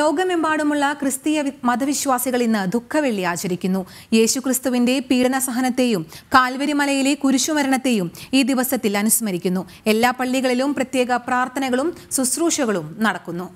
ലോകമെമ്പാടുമുള്ള ക്രിസ്തീയ മതവിശ്വാസികൾ ഇന്ന് ദുഃഖവെള്ളി ആചരിക്കുന്നു യേശുക്രിസ്തുവിന്റെ സഹനത്തെയും കാൽവരിമലയിലെ കുരിശുമരണത്തെയും ഈ ദിവസത്തിൽ അനുസ്മരിക്കുന്നു എല്ലാ പള്ളികളിലും പ്രത്യേക പ്രാർത്ഥനകളും ശുശ്രൂഷകളും നടക്കുന്നു